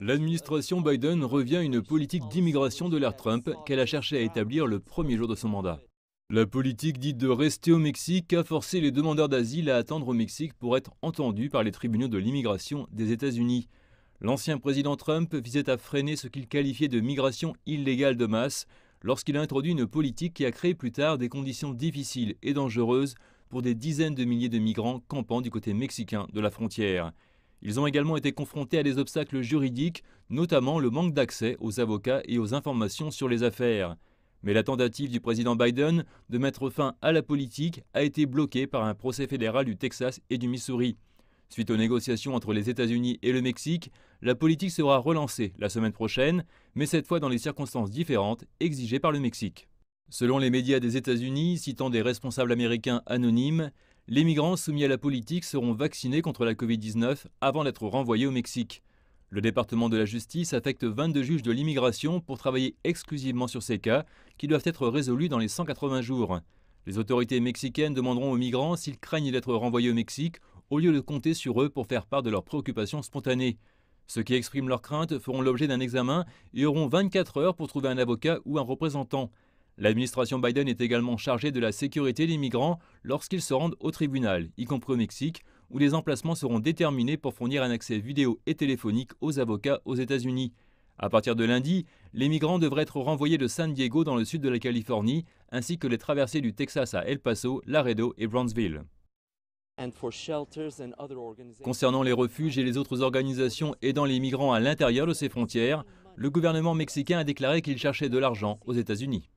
L'administration Biden revient à une politique d'immigration de l'ère Trump qu'elle a cherché à établir le premier jour de son mandat. La politique dite de rester au Mexique a forcé les demandeurs d'asile à attendre au Mexique pour être entendus par les tribunaux de l'immigration des États-Unis. L'ancien président Trump visait à freiner ce qu'il qualifiait de migration illégale de masse lorsqu'il a introduit une politique qui a créé plus tard des conditions difficiles et dangereuses pour des dizaines de milliers de migrants campant du côté mexicain de la frontière. Ils ont également été confrontés à des obstacles juridiques, notamment le manque d'accès aux avocats et aux informations sur les affaires. Mais la tentative du président Biden de mettre fin à la politique a été bloquée par un procès fédéral du Texas et du Missouri. Suite aux négociations entre les États-Unis et le Mexique, la politique sera relancée la semaine prochaine, mais cette fois dans les circonstances différentes exigées par le Mexique. Selon les médias des États-Unis, citant des responsables américains anonymes, les migrants soumis à la politique seront vaccinés contre la Covid-19 avant d'être renvoyés au Mexique. Le département de la justice affecte 22 juges de l'immigration pour travailler exclusivement sur ces cas qui doivent être résolus dans les 180 jours. Les autorités mexicaines demanderont aux migrants s'ils craignent d'être renvoyés au Mexique au lieu de compter sur eux pour faire part de leurs préoccupations spontanées. Ceux qui expriment leurs craintes feront l'objet d'un examen et auront 24 heures pour trouver un avocat ou un représentant. L'administration Biden est également chargée de la sécurité des migrants lorsqu'ils se rendent au tribunal, y compris au Mexique, où les emplacements seront déterminés pour fournir un accès vidéo et téléphonique aux avocats aux États-Unis. À partir de lundi, les migrants devraient être renvoyés de San Diego dans le sud de la Californie, ainsi que les traversées du Texas à El Paso, Laredo et Brownsville. Concernant les refuges et les autres organisations aidant les migrants à l'intérieur de ces frontières, le gouvernement mexicain a déclaré qu'il cherchait de l'argent aux États-Unis.